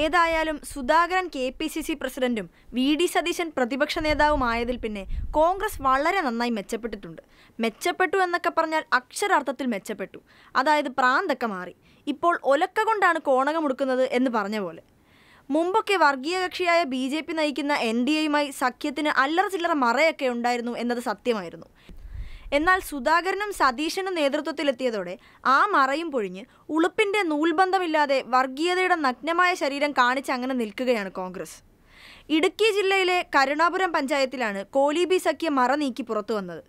ഏതായാലും Sudhakaran K P C C പ്രസിഡന്റും V D Satheesan പ്രതിപക്ഷ നേതാവുമായതിൽ പിന്നെ കോൺഗ്രസ് വളരെ നന്നായി മെച്ചപ്പെട്ടിട്ടുണ്ട് മെച്ചപ്പെട്ടു എന്നൊക്കെ പറഞ്ഞാൽ അക്ഷരാർത്ഥത്തിൽ മെച്ചപ്പെട്ടു അതായത് പ്രാന്തൊക്കെ മാറി ഇപ്പോൾ ഒലക്ക കൊണ്ടാണ് കോണകമുടുക്കുന്നത് എന്ന് പറഞ്ഞ പോലെ മുമ്പൊക്കെ വർഗീയ കക്ഷിയായ ബി ജെ പി നയിക്കുന്ന എൻ ഡി എയുമായി സഖ്യത്തിന് അല്ലറ ചില്ലറ മറയൊക്കെ ഉണ്ടായിരുന്നു എന്നത് സത്യമായിരുന്നു എന്നാൽ സുധാകരനും സതീശനും നേതൃത്വത്തിലെത്തിയതോടെ ആ മറയും പൊഴിഞ്ഞ് ഉളുപ്പിൻ്റെ നൂൽബന്ധമില്ലാതെ വർഗീയതയുടെ നഗ്നമായ ശരീരം കാണിച്ച് അങ്ങനെ നിൽക്കുകയാണ് കോൺഗ്രസ് ഇടുക്കി ജില്ലയിലെ കരുണാപുരം പഞ്ചായത്തിലാണ് കോലിബി സഖ്യം മറ നീക്കി പുറത്തു വന്നത്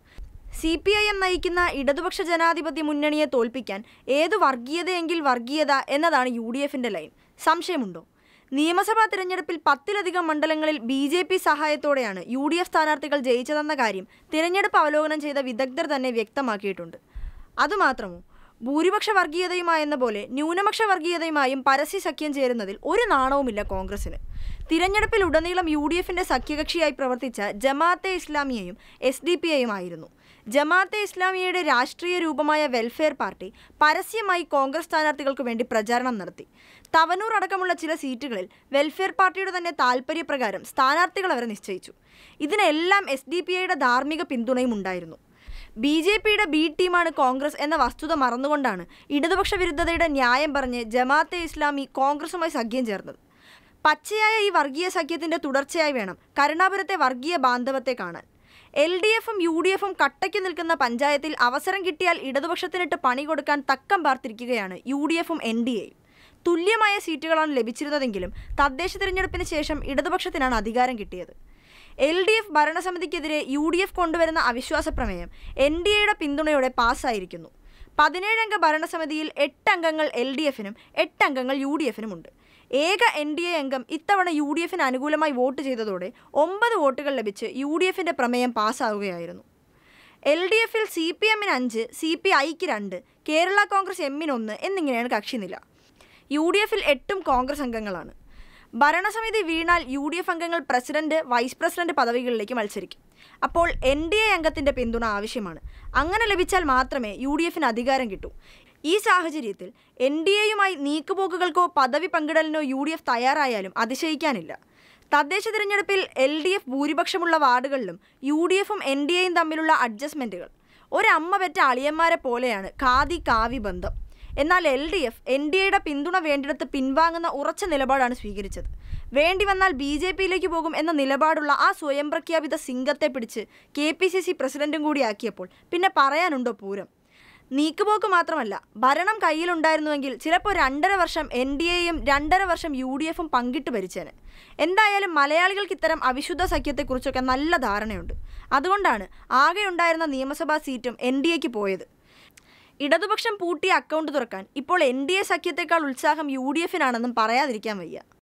സി പി ഐ എം നയിക്കുന്ന ഇടതുപക്ഷ ജനാധിപത്യ മുന്നണിയെ തോൽപ്പിക്കാൻ ഏതു വർഗീയതയെങ്കിൽ വർഗീയത എന്നതാണ് യു ഡി എഫിൻ്റെ ലൈൻ സംശയമുണ്ടോ നിയമസഭാ തിരഞ്ഞെടുപ്പിൽ പത്തിലധികം മണ്ഡലങ്ങളിൽ ബി ജെ പി സഹായത്തോടെയാണ് യു ഡി എഫ് സ്ഥാനാർത്ഥികൾ ജയിച്ചതെന്ന കാര്യം തിരഞ്ഞെടുപ്പ് അവലോകനം ചെയ്ത വിദഗ്ധർ തന്നെ വ്യക്തമാക്കിയിട്ടുണ്ട് അതുമാത്രമോ ഭൂരിപക്ഷ വർഗീയതയുമായെന്ന പോലെ ന്യൂനപക്ഷ വർഗീയതയുമായും പരസ്യ സഖ്യം ചേരുന്നതിൽ ഒരു നാണവുമില്ല കോൺഗ്രസിന് ഉടനീളം യു ഡി എഫിന്റെ സഖ്യകക്ഷിയായി പ്രവർത്തിച്ച ജമാഅത്തെ ഇസ്ലാമിയയും എസ് ഡി പി ആയിരുന്നു ജമാഅത്തെ ഇസ്ലാമിയയുടെ രാഷ്ട്രീയ രൂപമായ വെൽഫെയർ പാർട്ടി പരസ്യമായി കോൺഗ്രസ് സ്ഥാനാർത്ഥികൾക്ക് വേണ്ടി പ്രചാരണം നടത്തി തവനൂർ അടക്കമുള്ള ചില സീറ്റുകളിൽ വെൽഫെയർ പാർട്ടിയുടെ തന്നെ താൽപ്പര്യപ്രകാരം സ്ഥാനാർത്ഥികൾ അവരെ നിശ്ചയിച്ചു ഇതിനെല്ലാം എസ് ഡി പി ഐയുടെ ധാർമ്മിക പിന്തുണയും ഉണ്ടായിരുന്നു ബി ജെ പിയുടെ ബി ടീമാണ് കോൺഗ്രസ് എന്ന വസ്തുത മറന്നുകൊണ്ടാണ് ഇടതുപക്ഷ വിരുദ്ധതയുടെ ന്യായം പറഞ്ഞ് ജമാഅത്തെ ഇസ്ലാമി കോൺഗ്രസുമായി സഖ്യം ചേർന്നത് പച്ചയായ ഈ വർഗീയ സഖ്യത്തിന്റെ തുടർച്ചയായി വേണം കരുണാപുരത്തെ വർഗീയ ബാന്ധവത്തെ കാണാൻ എൽ ഡി എഫും യു ഡി എഫും കട്ടയ്ക്ക് നിൽക്കുന്ന പഞ്ചായത്തിൽ അവസരം കിട്ടിയാൽ ഇടതുപക്ഷത്തിനിട്ട് പണി കൊടുക്കാൻ തക്കം പാർത്തിരിക്കുകയാണ് യു ഡി എഫും എൻ ഡി എയും തുല്യമായ സീറ്റുകളാണ് ലഭിച്ചിരുന്നതെങ്കിലും തദ്ദേശ തിരഞ്ഞെടുപ്പിന് ശേഷം ഇടതുപക്ഷത്തിനാണ് അധികാരം കിട്ടിയത് എൽ ഡി എഫ് ഭരണസമിതിക്കെതിരെ യു ഡി എഫ് കൊണ്ടുവരുന്ന അവിശ്വാസ പ്രമേയം എൻ ഡി എയുടെ പിന്തുണയോടെ പാസ്സായിരിക്കുന്നു പതിനേഴംഗ ഭരണസമിതിയിൽ എട്ട് അംഗങ്ങൾ എൽ ഡി എഫിനും എട്ട് അംഗങ്ങൾ യു ഡി എഫിനുമുണ്ട് ഏക എൻ ഡി എ അംഗം ഇത്തവണ യു ഡി എഫിന് അനുകൂലമായി വോട്ട് ചെയ്തതോടെ ഒമ്പത് വോട്ടുകൾ ലഭിച്ച് യു ഡി എഫിൻ്റെ പ്രമേയം പാസ്സാവുകയായിരുന്നു എൽ ഡി എഫിൽ സി പി എമ്മിന് അഞ്ച് സി പി ഐക്ക് രണ്ട് കേരള കോൺഗ്രസ് എമ്മിന് ഒന്ന് എന്നിങ്ങനെയാണ് കക്ഷിനില യു ഡി എഫിൽ എട്ടും കോൺഗ്രസ് അംഗങ്ങളാണ് ഭരണസമിതി വീണാൽ യു ഡി എഫ് അംഗങ്ങൾ പ്രസിഡന്റ് വൈസ് പ്രസിഡന്റ് പദവികളിലേക്ക് മത്സരിക്കും അപ്പോൾ എൻ ഡി എ അംഗത്തിന്റെ പിന്തുണ ആവശ്യമാണ് അങ്ങനെ ലഭിച്ചാൽ മാത്രമേ യു ഡി എഫിന് അധികാരം കിട്ടൂ ഈ സാഹചര്യത്തിൽ എൻ ഡി എയുമായി നീക്കുപോക്കുകൾക്കോ പദവി പങ്കിടലിനോ യു ഡി എഫ് തയ്യാറായാലും അതിശയിക്കാനില്ല തദ്ദേശ തിരഞ്ഞെടുപ്പിൽ എൽ ഡി എഫ് ഭൂരിപക്ഷമുള്ള വാർഡുകളിലും യു ഡി എഫും എൻ ഡി എയും തമ്മിലുള്ള അഡ്ജസ്റ്റ്മെൻറ്റുകൾ ഒരമ്മ പെറ്റ അളിയന്മാരെ പോലെയാണ് ഖാദി കാവി ബന്ധം എന്നാൽ L D F N D എയുടെ പിന്തുണ വേണ്ടിടത്ത് പിൻവാങ്ങുന്ന ഉറച്ച നിലപാടാണ് സ്വീകരിച്ചത് വേണ്ടി വന്നാൽ ബി ജെ പിയിലേക്ക് പോകും എന്ന നിലപാടുള്ള ആ സ്വയം പ്രഖ്യാപിത സിംഗത്തെ പിടിച്ച് കെ പി സി സി പ്രസിഡന്റും കൂടിയാക്കിയപ്പോൾ പിന്നെ പറയാനുണ്ടോ പൂരം നീക്കുപോക്ക് മാത്രമല്ല ഭരണം കയ്യിലുണ്ടായിരുന്നുവെങ്കിൽ ചിലപ്പോൾ രണ്ടര വർഷം എൻ ഡി എയും രണ്ടര വർഷം യു ഡി എഫും പങ്കിട്ട് ഭരിച്ചേനെ എന്തായാലും മലയാളികൾക്ക് ഇത്തരം അവിശുദ്ധ സഖ്യത്തെക്കുറിച്ചൊക്കെ നല്ല ധാരണയുണ്ട് അതുകൊണ്ടാണ് ആകെ ഉണ്ടായിരുന്ന നിയമസഭാ സീറ്റും എൻ ഡി എക്ക് പോയത് ഇടതുപക്ഷം പൂട്ടിയ അക്കൗണ്ട് തുറക്കാൻ ഇപ്പോൾ എൻ ഡി എ സഖ്യത്തെക്കാൾ ഉത്സാഹം യു ഡി എഫിനാണെന്നും പറയാതിരിക്കാൻ വയ്യ